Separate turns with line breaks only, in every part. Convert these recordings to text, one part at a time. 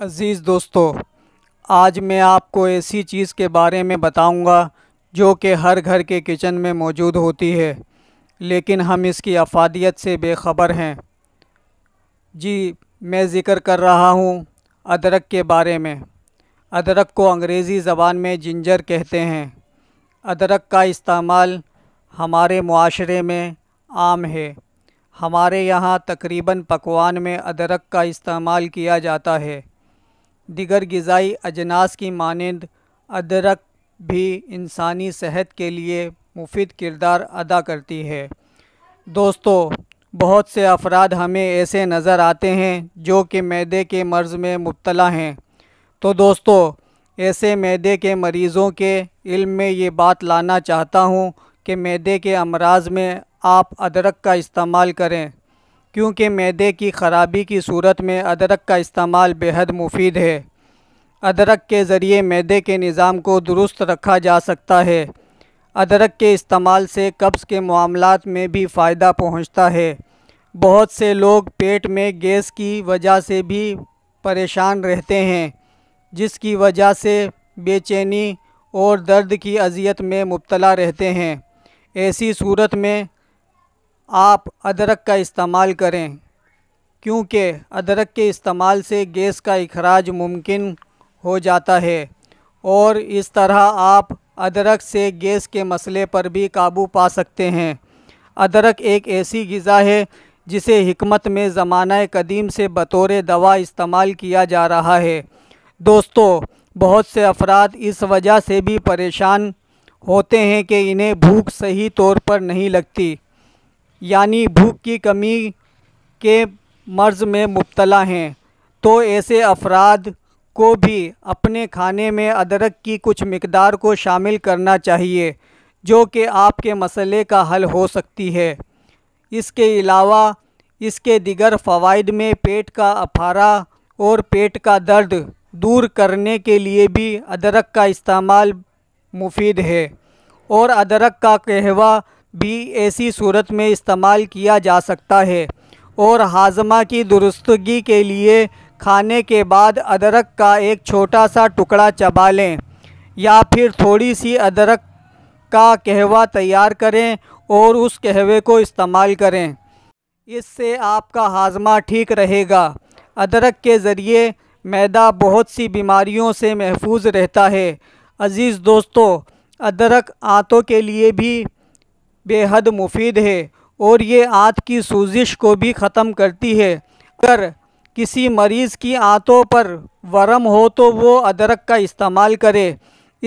अज़ीज़ दोस्तों आज मैं आपको ऐसी चीज़ के बारे में बताऊंगा जो कि हर घर के किचन में मौजूद होती है लेकिन हम इसकी अफादियत से बेखबर हैं जी मैं ज़िक्र कर रहा हूँ अदरक के बारे में अदरक को अंग्रेज़ी ज़बान में जिंजर कहते हैं अदरक का इस्तेमाल हमारे माशरे में आम है हमारे यहाँ तकरीबन पकवान में अदरक का इस्तेमाल किया जाता है दिगर गज़ाई अजनास की मानंद अदरक भी इंसानी सेहत के लिए मुफीद किरदार अदा करती है दोस्तों बहुत से अफराद हमें ऐसे नज़र आते हैं जो कि मैदे के मर्ज़ में मुबतला हैं तो दोस्तों ऐसे मैदे के मरीज़ों के इल्म में ये बात लाना चाहता हूँ कि मैदे के अमराज में आप अदरक का इस्तेमाल करें क्योंकि मैदे की ख़राबी की सूरत में अदरक का इस्तेमाल बेहद मुफीद है अदरक के ज़रिए मैदे के निज़ाम को दुरुस्त रखा जा सकता है अदरक के इस्तेमाल से कब्ज़ के मामलों में भी फ़ायदा पहुँचता है बहुत से लोग पेट में गैस की वजह से भी परेशान रहते हैं जिसकी वजह से बेचैनी और दर्द की अजियत में मुबतला रहते हैं ऐसी सूरत में आप अदरक का इस्तेमाल करें क्योंकि अदरक के इस्तेमाल से गैस का अखराज मुमकिन हो जाता है और इस तरह आप अदरक से गैस के मसले पर भी काबू पा सकते हैं अदरक एक ऐसी गज़ा है जिसे हमत में ज़माना कदीम से बतौर दवा इस्तेमाल किया जा रहा है दोस्तों बहुत से अफराद इस वजह से भी परेशान होते हैं कि इन्हें भूख सही तौर पर नहीं लगती यानी भूख की कमी के मर्ज़ में मुबतला हैं तो ऐसे अफराद को भी अपने खाने में अदरक की कुछ मकदार को शामिल करना चाहिए जो कि आपके मसले का हल हो सकती है इसके अलावा इसके दिगर फ़वाद में पेट का अफारा और पेट का दर्द दूर करने के लिए भी अदरक का इस्तेमाल मुफीद है और अदरक का कहवा भी ऐसी सूरत में इस्तेमाल किया जा सकता है और हाजमा की दुरुस्तगी के लिए खाने के बाद अदरक का एक छोटा सा टुकड़ा चबा लें या फिर थोड़ी सी अदरक का कहवा तैयार करें और उस कहवे को इस्तेमाल करें इससे आपका हाजमा ठीक रहेगा अदरक के ज़रिए मैदा बहुत सी बीमारियों से महफूज रहता है अज़ीज़ दोस्तों अदरक आंतों के लिए भी बेहद मुफीद है और ये आँत की सूजिश को भी ख़त्म करती है अगर किसी मरीज़ की आँतों पर वरम हो तो वो अदरक का इस्तेमाल करे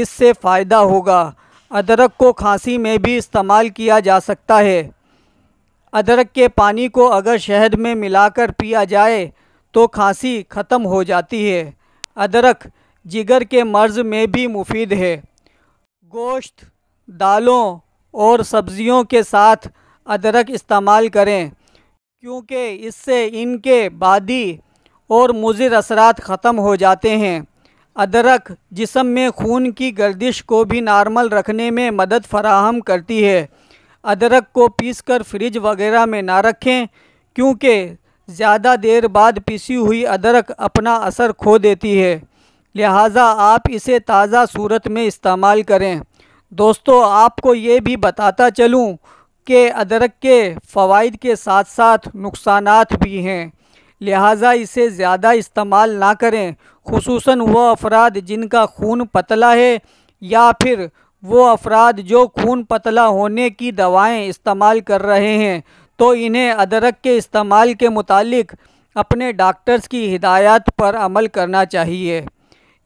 इससे फ़ायदा होगा अदरक को खांसी में भी इस्तेमाल किया जा सकता है अदरक के पानी को अगर शहद में मिलाकर पिया जाए तो खांसी ख़त्म हो जाती है अदरक जिगर के मर्ज़ में भी मुफीद है गोश्त दालों और सब्जियों के साथ अदरक इस्तेमाल करें क्योंकि इससे इनके बादी और मुजिर असरात ख़त्म हो जाते हैं अदरक जिसम में खून की गर्दिश को भी नॉर्मल रखने में मदद फराहम करती है अदरक को पीस कर फ्रिज वगैरह में ना रखें क्योंकि ज़्यादा देर बाद पिसी हुई अदरक अपना असर खो देती है लिहाजा आप इसे ताज़ा सूरत में इस्तेमाल करें दोस्तों आपको ये भी बताता चलूँ कि अदरक के फ़वाद के साथ साथ नुकसान भी हैं लिहाजा इसे ज़्यादा इस्तेमाल ना करें खूस वह अफराद जिनका खून पतला है या फिर वो अफराद जो खून पतला होने की दवाएं इस्तेमाल कर रहे हैं तो इन्हें अदरक के इस्तेमाल के मुतालिक अपने डॉक्टर्स की हिदायत पर अमल करना चाहिए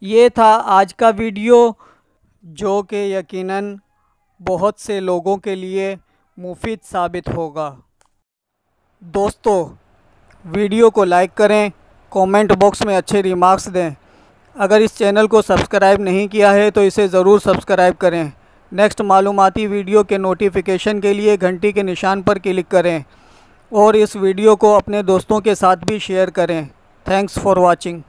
ये था आज का वीडियो जो कि यकीनन बहुत से लोगों के लिए मुफीद साबित होगा दोस्तों वीडियो को लाइक करें कमेंट बॉक्स में अच्छे रिमार्क्स दें अगर इस चैनल को सब्सक्राइब नहीं किया है तो इसे ज़रूर सब्सक्राइब करें नेक्स्ट मालूमती वीडियो के नोटिफिकेशन के लिए घंटी के निशान पर क्लिक करें और इस वीडियो को अपने दोस्तों के साथ भी शेयर करें थैंक्स फॉर वॉचिंग